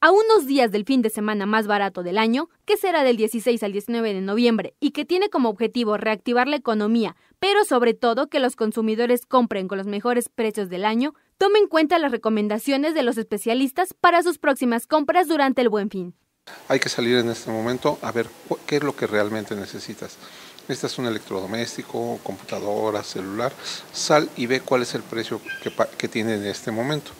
A unos días del fin de semana más barato del año, que será del 16 al 19 de noviembre y que tiene como objetivo reactivar la economía, pero sobre todo que los consumidores compren con los mejores precios del año, tome en cuenta las recomendaciones de los especialistas para sus próximas compras durante el buen fin. Hay que salir en este momento a ver qué es lo que realmente necesitas. Necesitas un electrodoméstico, computadora, celular. Sal y ve cuál es el precio que, que tiene en este momento.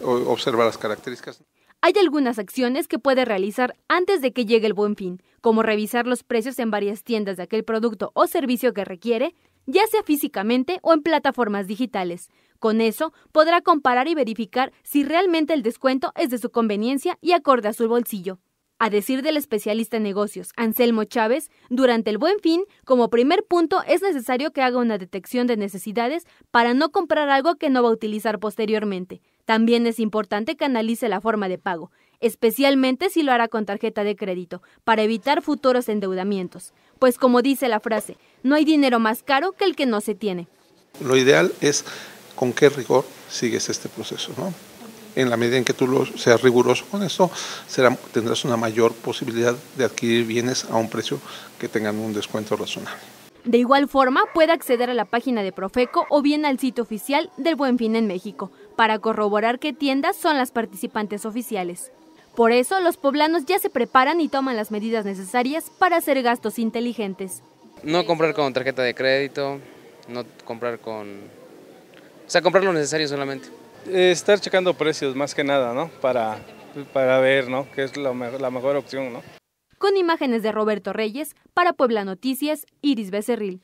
Observa las características. Hay algunas acciones que puede realizar antes de que llegue el buen fin, como revisar los precios en varias tiendas de aquel producto o servicio que requiere, ya sea físicamente o en plataformas digitales. Con eso podrá comparar y verificar si realmente el descuento es de su conveniencia y acorde a su bolsillo. A decir del especialista en negocios Anselmo Chávez, durante el buen fin, como primer punto es necesario que haga una detección de necesidades para no comprar algo que no va a utilizar posteriormente. También es importante que analice la forma de pago, especialmente si lo hará con tarjeta de crédito, para evitar futuros endeudamientos. Pues como dice la frase, no hay dinero más caro que el que no se tiene. Lo ideal es con qué rigor sigues este proceso, En la medida en que tú seas riguroso con esto, tendrás una mayor posibilidad de adquirir bienes a un precio que tengan un descuento razonable. De igual forma, puede acceder a la página de Profeco o bien al sitio oficial del Buen Fin en México para corroborar qué tiendas son las participantes oficiales. Por eso, los poblanos ya se preparan y toman las medidas necesarias para hacer gastos inteligentes. No comprar con tarjeta de crédito, no comprar con... O sea, comprar lo necesario solamente. Eh, estar checando precios más que nada, ¿no? Para, para ver, ¿no? Qué es la, la mejor opción, ¿no? Con imágenes de Roberto Reyes, para Puebla Noticias, Iris Becerril.